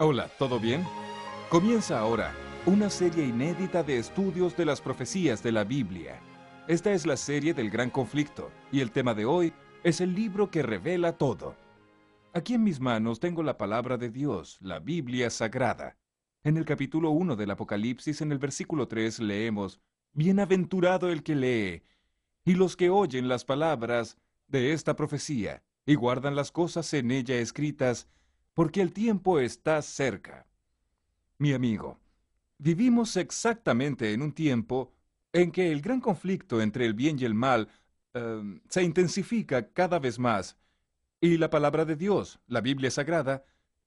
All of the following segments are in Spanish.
Hola, ¿todo bien? Comienza ahora una serie inédita de estudios de las profecías de la Biblia. Esta es la serie del gran conflicto y el tema de hoy es el libro que revela todo. Aquí en mis manos tengo la palabra de Dios, la Biblia sagrada. En el capítulo 1 del Apocalipsis, en el versículo 3, leemos, Bienaventurado el que lee, y los que oyen las palabras de esta profecía, y guardan las cosas en ella escritas, porque el tiempo está cerca. Mi amigo, vivimos exactamente en un tiempo en que el gran conflicto entre el bien y el mal em, se intensifica cada vez más, y la palabra de Dios, la Biblia Sagrada,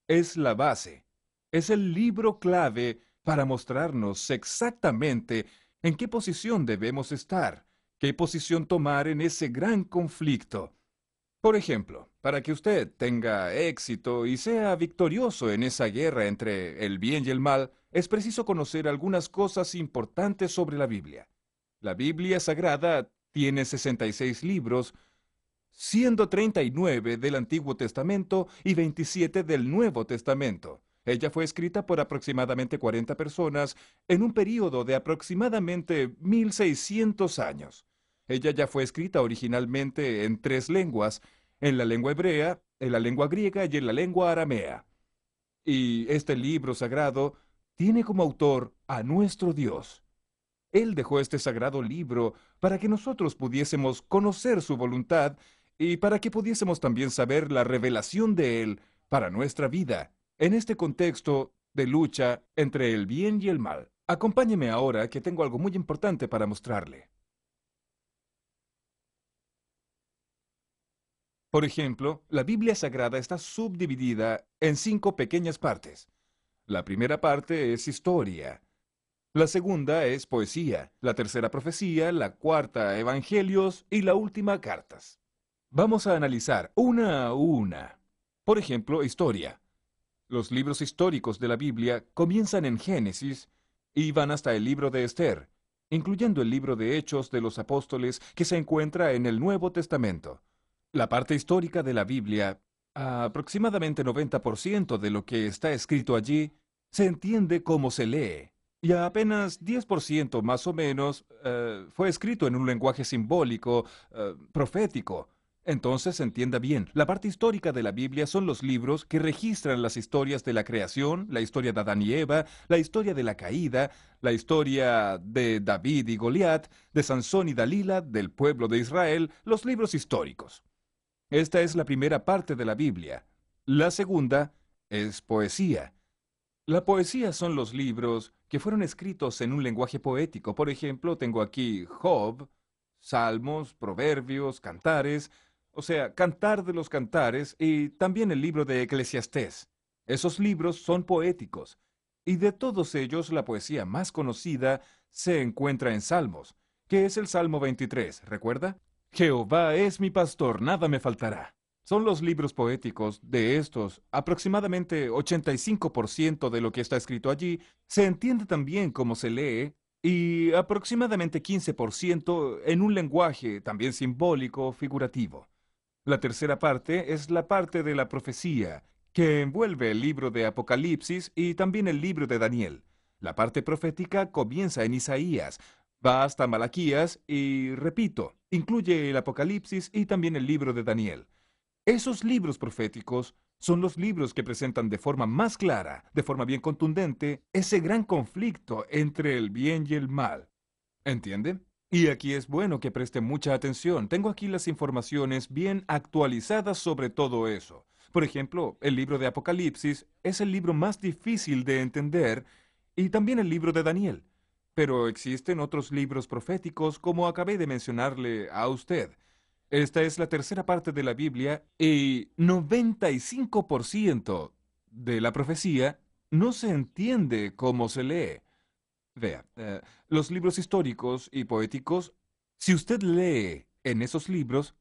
es la base, es el libro clave para mostrarnos exactamente en qué posición debemos estar, qué posición tomar en ese gran conflicto. Por ejemplo, para que usted tenga éxito y sea victorioso en esa guerra entre el bien y el mal, es preciso conocer algunas cosas importantes sobre la Biblia. La Biblia Sagrada tiene 66 libros, siendo 39 del Antiguo Testamento y 27 del Nuevo Testamento. Ella fue escrita por aproximadamente 40 personas en un período de aproximadamente 1600 años. Ella ya fue escrita originalmente en tres lenguas, en la lengua hebrea, en la lengua griega y en la lengua aramea. Y este libro sagrado tiene como autor a nuestro Dios. Él dejó este sagrado libro para que nosotros pudiésemos conocer su voluntad y para que pudiésemos también saber la revelación de Él para nuestra vida, en este contexto de lucha entre el bien y el mal. Acompáñeme ahora que tengo algo muy importante para mostrarle. Por ejemplo, la Biblia Sagrada está subdividida en cinco pequeñas partes. La primera parte es historia. La segunda es poesía, la tercera profecía, la cuarta evangelios y la última cartas. Vamos a analizar una a una. Por ejemplo, historia. Los libros históricos de la Biblia comienzan en Génesis y van hasta el libro de Esther, incluyendo el libro de Hechos de los Apóstoles que se encuentra en el Nuevo Testamento. La parte histórica de la Biblia, aproximadamente 90% de lo que está escrito allí, se entiende como se lee, y apenas 10% más o menos eh, fue escrito en un lenguaje simbólico, eh, profético. Entonces entienda bien, la parte histórica de la Biblia son los libros que registran las historias de la creación, la historia de Adán y Eva, la historia de la caída, la historia de David y Goliat, de Sansón y Dalila, del pueblo de Israel, los libros históricos. Esta es la primera parte de la Biblia. La segunda es poesía. La poesía son los libros que fueron escritos en un lenguaje poético. Por ejemplo, tengo aquí Job, Salmos, Proverbios, Cantares, o sea, Cantar de los Cantares y también el libro de Eclesiastés. Esos libros son poéticos, y de todos ellos la poesía más conocida se encuentra en Salmos, que es el Salmo 23, ¿recuerda? Jehová es mi pastor, nada me faltará. Son los libros poéticos, de estos, aproximadamente 85% de lo que está escrito allí se entiende también como se lee y aproximadamente 15% en un lenguaje también simbólico, figurativo. La tercera parte es la parte de la profecía, que envuelve el libro de Apocalipsis y también el libro de Daniel. La parte profética comienza en Isaías, Va hasta Malaquías y, repito, incluye el Apocalipsis y también el libro de Daniel. Esos libros proféticos son los libros que presentan de forma más clara, de forma bien contundente, ese gran conflicto entre el bien y el mal. ¿Entiende? Y aquí es bueno que preste mucha atención. Tengo aquí las informaciones bien actualizadas sobre todo eso. Por ejemplo, el libro de Apocalipsis es el libro más difícil de entender y también el libro de Daniel. Pero existen otros libros proféticos como acabé de mencionarle a usted. Esta es la tercera parte de la Biblia y 95% de la profecía no se entiende cómo se lee. Vea, eh, los libros históricos y poéticos, si usted lee en esos libros,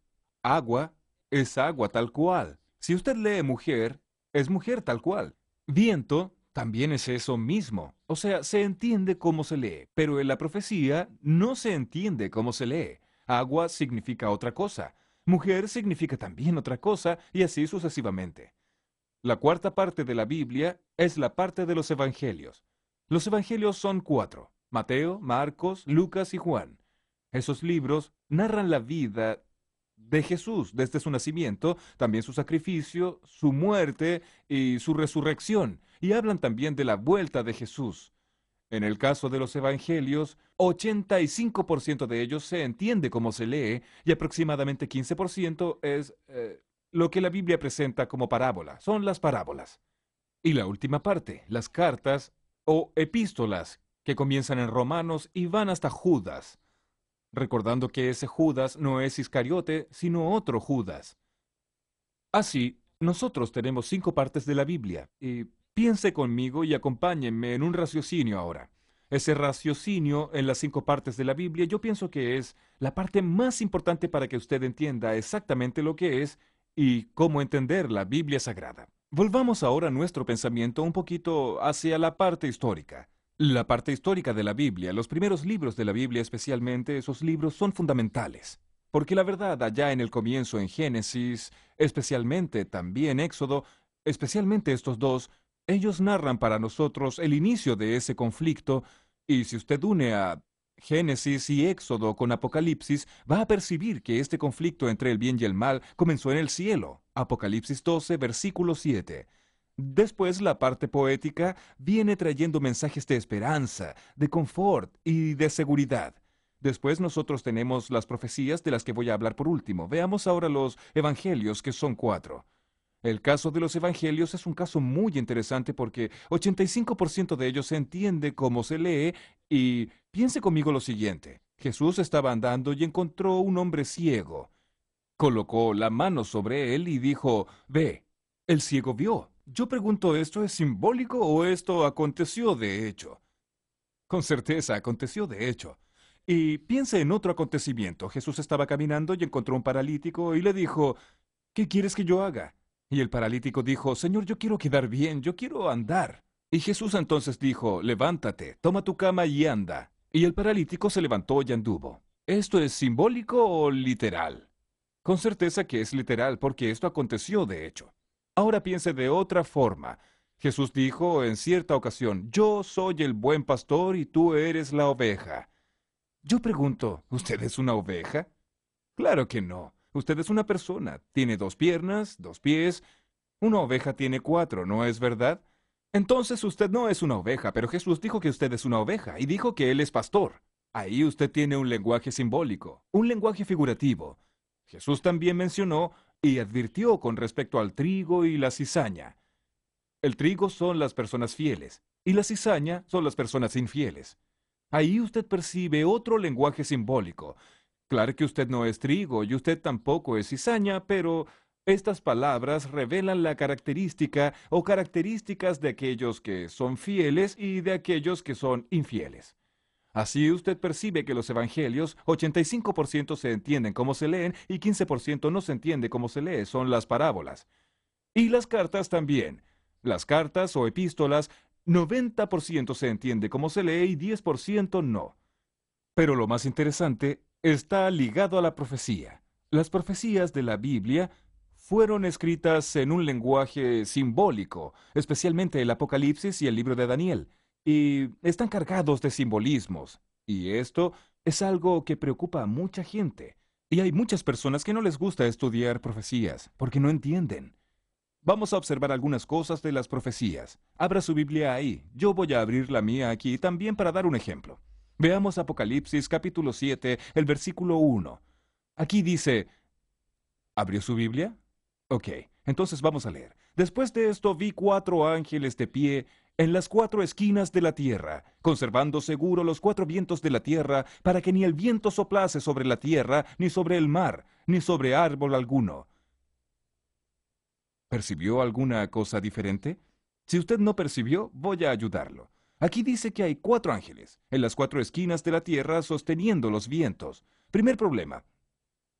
agua es agua tal cual. Si usted lee mujer, es mujer tal cual. Viento también es eso mismo. O sea, se entiende cómo se lee, pero en la profecía no se entiende cómo se lee. Agua significa otra cosa, mujer significa también otra cosa, y así sucesivamente. La cuarta parte de la Biblia es la parte de los evangelios. Los evangelios son cuatro, Mateo, Marcos, Lucas y Juan. Esos libros narran la vida de Jesús, desde este su nacimiento, también su sacrificio, su muerte y su resurrección. Y hablan también de la vuelta de Jesús. En el caso de los evangelios, 85% de ellos se entiende como se lee y aproximadamente 15% es eh, lo que la Biblia presenta como parábola. Son las parábolas. Y la última parte, las cartas o epístolas, que comienzan en Romanos y van hasta Judas recordando que ese Judas no es Iscariote, sino otro Judas. Así, nosotros tenemos cinco partes de la Biblia, y piense conmigo y acompáñenme en un raciocinio ahora. Ese raciocinio en las cinco partes de la Biblia yo pienso que es la parte más importante para que usted entienda exactamente lo que es y cómo entender la Biblia Sagrada. Volvamos ahora nuestro pensamiento un poquito hacia la parte histórica. La parte histórica de la Biblia, los primeros libros de la Biblia especialmente, esos libros son fundamentales, porque la verdad allá en el comienzo en Génesis, especialmente también Éxodo, especialmente estos dos, ellos narran para nosotros el inicio de ese conflicto, y si usted une a Génesis y Éxodo con Apocalipsis, va a percibir que este conflicto entre el bien y el mal comenzó en el cielo. Apocalipsis 12, versículo 7. Después la parte poética viene trayendo mensajes de esperanza, de confort y de seguridad. Después nosotros tenemos las profecías de las que voy a hablar por último. Veamos ahora los evangelios, que son cuatro. El caso de los evangelios es un caso muy interesante porque 85% de ellos se entiende cómo se lee y piense conmigo lo siguiente. Jesús estaba andando y encontró un hombre ciego. Colocó la mano sobre él y dijo, Ve, el ciego vio. Yo pregunto, ¿esto es simbólico o esto aconteció de hecho? Con certeza, aconteció de hecho. Y piense en otro acontecimiento. Jesús estaba caminando y encontró un paralítico y le dijo, ¿qué quieres que yo haga? Y el paralítico dijo, Señor, yo quiero quedar bien, yo quiero andar. Y Jesús entonces dijo, levántate, toma tu cama y anda. Y el paralítico se levantó y anduvo. ¿Esto es simbólico o literal? Con certeza que es literal porque esto aconteció de hecho. Ahora piense de otra forma. Jesús dijo en cierta ocasión, yo soy el buen pastor y tú eres la oveja. Yo pregunto, ¿usted es una oveja? Claro que no. Usted es una persona. Tiene dos piernas, dos pies. Una oveja tiene cuatro, ¿no es verdad? Entonces usted no es una oveja, pero Jesús dijo que usted es una oveja y dijo que Él es pastor. Ahí usted tiene un lenguaje simbólico, un lenguaje figurativo. Jesús también mencionó y advirtió con respecto al trigo y la cizaña. El trigo son las personas fieles y la cizaña son las personas infieles. Ahí usted percibe otro lenguaje simbólico. Claro que usted no es trigo y usted tampoco es cizaña, pero estas palabras revelan la característica o características de aquellos que son fieles y de aquellos que son infieles. Así usted percibe que los evangelios, 85% se entienden como se leen y 15% no se entiende como se lee, son las parábolas. Y las cartas también. Las cartas o epístolas, 90% se entiende como se lee y 10% no. Pero lo más interesante está ligado a la profecía. Las profecías de la Biblia fueron escritas en un lenguaje simbólico, especialmente el Apocalipsis y el libro de Daniel y están cargados de simbolismos. Y esto es algo que preocupa a mucha gente. Y hay muchas personas que no les gusta estudiar profecías porque no entienden. Vamos a observar algunas cosas de las profecías. Abra su Biblia ahí. Yo voy a abrir la mía aquí también para dar un ejemplo. Veamos Apocalipsis capítulo 7, el versículo 1. Aquí dice, ¿abrió su Biblia? Ok, entonces vamos a leer. Después de esto vi cuatro ángeles de pie en las cuatro esquinas de la tierra, conservando seguro los cuatro vientos de la tierra, para que ni el viento soplace sobre la tierra, ni sobre el mar, ni sobre árbol alguno. ¿Percibió alguna cosa diferente? Si usted no percibió, voy a ayudarlo. Aquí dice que hay cuatro ángeles, en las cuatro esquinas de la tierra, sosteniendo los vientos. Primer problema.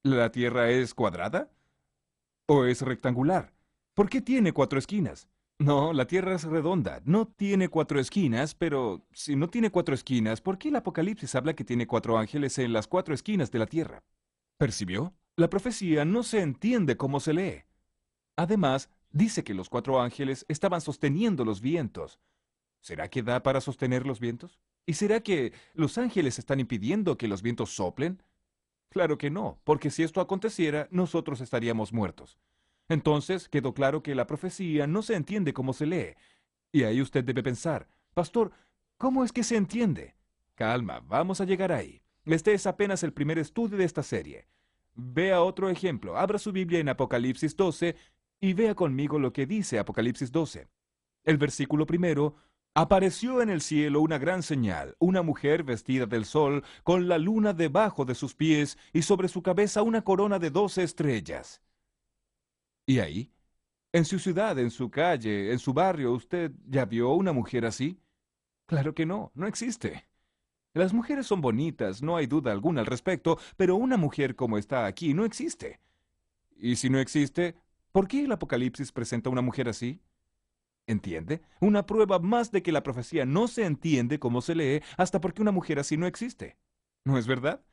¿La tierra es cuadrada? ¿O es rectangular? ¿Por qué tiene cuatro esquinas? No, la Tierra es redonda, no tiene cuatro esquinas, pero si no tiene cuatro esquinas, ¿por qué el Apocalipsis habla que tiene cuatro ángeles en las cuatro esquinas de la Tierra? ¿Percibió? La profecía no se entiende cómo se lee. Además, dice que los cuatro ángeles estaban sosteniendo los vientos. ¿Será que da para sostener los vientos? ¿Y será que los ángeles están impidiendo que los vientos soplen? Claro que no, porque si esto aconteciera, nosotros estaríamos muertos. Entonces quedó claro que la profecía no se entiende como se lee. Y ahí usted debe pensar, Pastor, ¿cómo es que se entiende? Calma, vamos a llegar ahí. Este es apenas el primer estudio de esta serie. Vea otro ejemplo, abra su Biblia en Apocalipsis 12 y vea conmigo lo que dice Apocalipsis 12. El versículo primero, apareció en el cielo una gran señal, una mujer vestida del sol, con la luna debajo de sus pies y sobre su cabeza una corona de doce estrellas. ¿Y ahí? ¿En su ciudad, en su calle, en su barrio, usted ya vio una mujer así? Claro que no, no existe. Las mujeres son bonitas, no hay duda alguna al respecto, pero una mujer como está aquí no existe. Y si no existe, ¿por qué el Apocalipsis presenta una mujer así? ¿Entiende? Una prueba más de que la profecía no se entiende como se lee hasta porque una mujer así no existe. ¿No es verdad?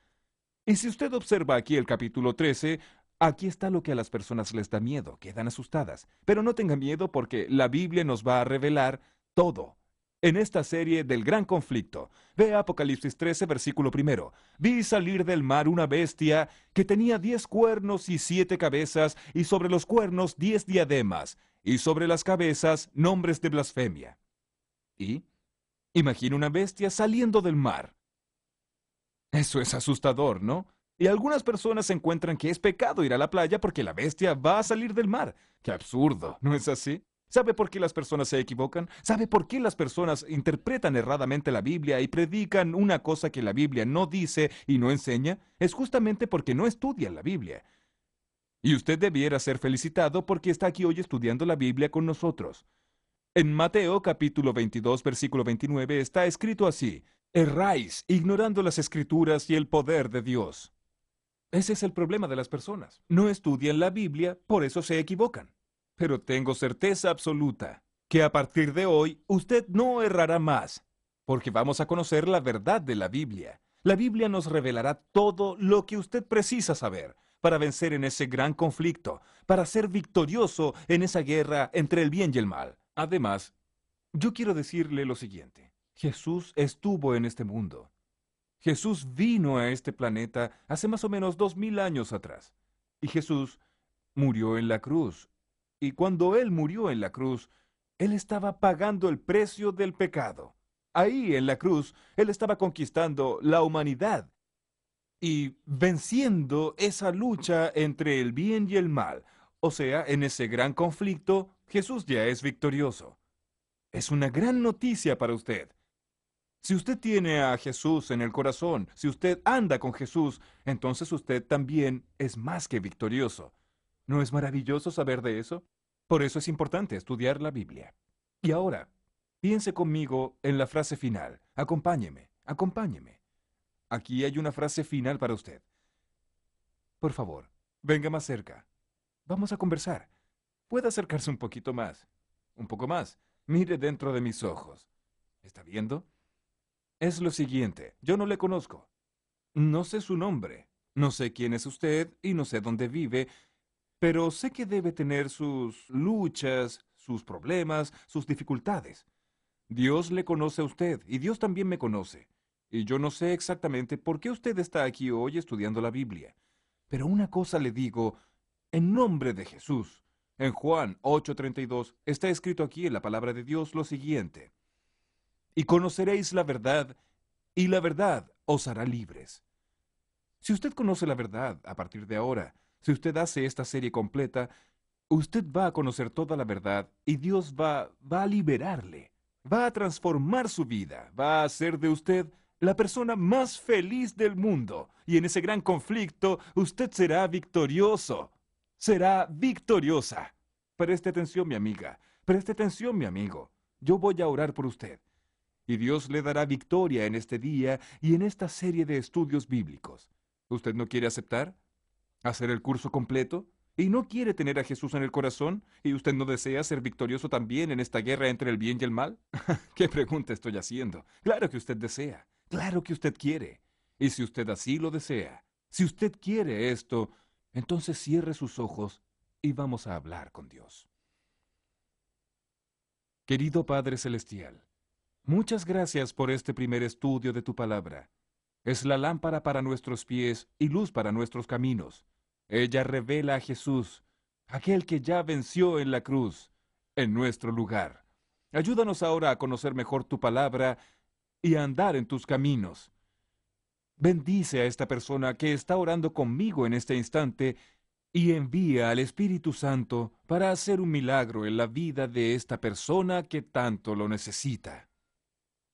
Y si usted observa aquí el capítulo 13, Aquí está lo que a las personas les da miedo, quedan asustadas. Pero no tengan miedo porque la Biblia nos va a revelar todo. En esta serie del gran conflicto, ve Apocalipsis 13, versículo primero. Vi salir del mar una bestia que tenía diez cuernos y siete cabezas, y sobre los cuernos diez diademas, y sobre las cabezas nombres de blasfemia. ¿Y? Imagina una bestia saliendo del mar. Eso es asustador, ¿no? Y algunas personas encuentran que es pecado ir a la playa porque la bestia va a salir del mar. ¡Qué absurdo! ¿No es así? ¿Sabe por qué las personas se equivocan? ¿Sabe por qué las personas interpretan erradamente la Biblia y predican una cosa que la Biblia no dice y no enseña? Es justamente porque no estudian la Biblia. Y usted debiera ser felicitado porque está aquí hoy estudiando la Biblia con nosotros. En Mateo capítulo 22 versículo 29 está escrito así, Erráis ignorando las escrituras y el poder de Dios. Ese es el problema de las personas. No estudian la Biblia, por eso se equivocan. Pero tengo certeza absoluta que a partir de hoy usted no errará más, porque vamos a conocer la verdad de la Biblia. La Biblia nos revelará todo lo que usted precisa saber para vencer en ese gran conflicto, para ser victorioso en esa guerra entre el bien y el mal. Además, yo quiero decirle lo siguiente. Jesús estuvo en este mundo. Jesús vino a este planeta hace más o menos dos mil años atrás. Y Jesús murió en la cruz. Y cuando Él murió en la cruz, Él estaba pagando el precio del pecado. Ahí en la cruz, Él estaba conquistando la humanidad y venciendo esa lucha entre el bien y el mal. O sea, en ese gran conflicto, Jesús ya es victorioso. Es una gran noticia para usted. Si usted tiene a Jesús en el corazón, si usted anda con Jesús, entonces usted también es más que victorioso. ¿No es maravilloso saber de eso? Por eso es importante estudiar la Biblia. Y ahora, piense conmigo en la frase final. Acompáñeme, acompáñeme. Aquí hay una frase final para usted. Por favor, venga más cerca. Vamos a conversar. Puede acercarse un poquito más. Un poco más. Mire dentro de mis ojos. ¿Está viendo? es lo siguiente, yo no le conozco. No sé su nombre, no sé quién es usted y no sé dónde vive, pero sé que debe tener sus luchas, sus problemas, sus dificultades. Dios le conoce a usted y Dios también me conoce. Y yo no sé exactamente por qué usted está aquí hoy estudiando la Biblia. Pero una cosa le digo, en nombre de Jesús, en Juan 8:32 está escrito aquí en la palabra de Dios lo siguiente y conoceréis la verdad, y la verdad os hará libres. Si usted conoce la verdad a partir de ahora, si usted hace esta serie completa, usted va a conocer toda la verdad y Dios va, va a liberarle, va a transformar su vida, va a hacer de usted la persona más feliz del mundo. Y en ese gran conflicto, usted será victorioso, será victoriosa. Preste atención, mi amiga, preste atención, mi amigo. Yo voy a orar por usted y Dios le dará victoria en este día y en esta serie de estudios bíblicos. ¿Usted no quiere aceptar? ¿Hacer el curso completo? ¿Y no quiere tener a Jesús en el corazón? ¿Y usted no desea ser victorioso también en esta guerra entre el bien y el mal? ¿Qué pregunta estoy haciendo? Claro que usted desea, claro que usted quiere. Y si usted así lo desea, si usted quiere esto, entonces cierre sus ojos y vamos a hablar con Dios. Querido Padre Celestial, Muchas gracias por este primer estudio de tu palabra. Es la lámpara para nuestros pies y luz para nuestros caminos. Ella revela a Jesús, aquel que ya venció en la cruz, en nuestro lugar. Ayúdanos ahora a conocer mejor tu palabra y a andar en tus caminos. Bendice a esta persona que está orando conmigo en este instante y envía al Espíritu Santo para hacer un milagro en la vida de esta persona que tanto lo necesita.